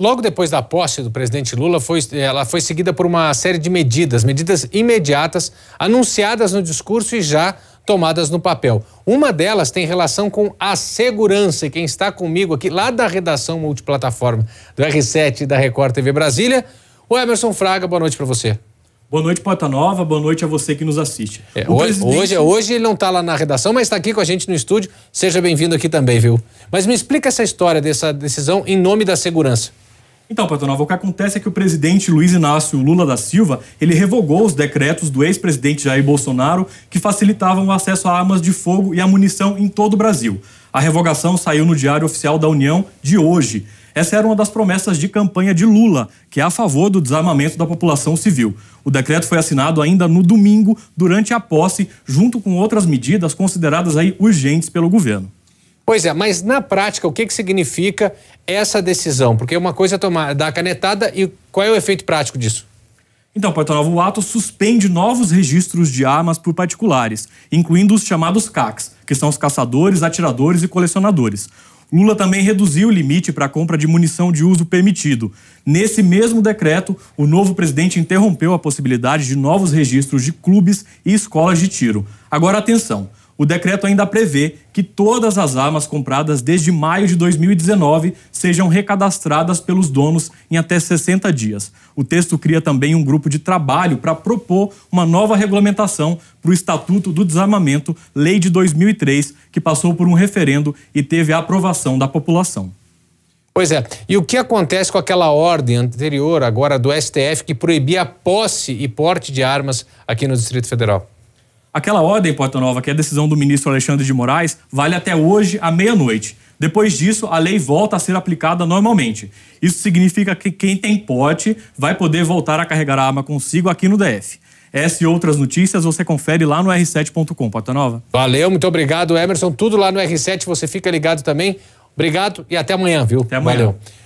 Logo depois da posse do presidente Lula, foi, ela foi seguida por uma série de medidas, medidas imediatas, anunciadas no discurso e já tomadas no papel. Uma delas tem relação com a segurança, e quem está comigo aqui, lá da redação multiplataforma do R7 da Record TV Brasília, o Emerson Fraga, boa noite para você. Boa noite, Porta Nova. Boa noite a você que nos assiste. É, hoje, presidente... hoje, hoje, ele não está lá na redação, mas está aqui com a gente no estúdio. Seja bem-vindo aqui também, viu? Mas me explica essa história dessa decisão em nome da segurança. Então, Platonova, o que acontece é que o presidente Luiz Inácio Lula da Silva, ele revogou os decretos do ex-presidente Jair Bolsonaro que facilitavam o acesso a armas de fogo e a munição em todo o Brasil. A revogação saiu no Diário Oficial da União de hoje. Essa era uma das promessas de campanha de Lula, que é a favor do desarmamento da população civil. O decreto foi assinado ainda no domingo, durante a posse, junto com outras medidas consideradas aí urgentes pelo governo. Pois é, mas na prática, o que, que significa essa decisão? Porque uma coisa é tomar, dar a canetada e qual é o efeito prático disso? Então, Porto Nova, o ato suspende novos registros de armas por particulares, incluindo os chamados CACs, que são os caçadores, atiradores e colecionadores. Lula também reduziu o limite para a compra de munição de uso permitido. Nesse mesmo decreto, o novo presidente interrompeu a possibilidade de novos registros de clubes e escolas de tiro. Agora, atenção! O decreto ainda prevê que todas as armas compradas desde maio de 2019 sejam recadastradas pelos donos em até 60 dias. O texto cria também um grupo de trabalho para propor uma nova regulamentação para o Estatuto do Desarmamento, lei de 2003, que passou por um referendo e teve a aprovação da população. Pois é. E o que acontece com aquela ordem anterior, agora do STF, que proibia a posse e porte de armas aqui no Distrito Federal? Aquela ordem, Porta Nova, que é a decisão do ministro Alexandre de Moraes, vale até hoje à meia-noite. Depois disso, a lei volta a ser aplicada normalmente. Isso significa que quem tem pote vai poder voltar a carregar a arma consigo aqui no DF. Essa e outras notícias você confere lá no r7.com, Porta Nova. Valeu, muito obrigado, Emerson. Tudo lá no R7, você fica ligado também. Obrigado e até amanhã, viu? Até amanhã. Valeu.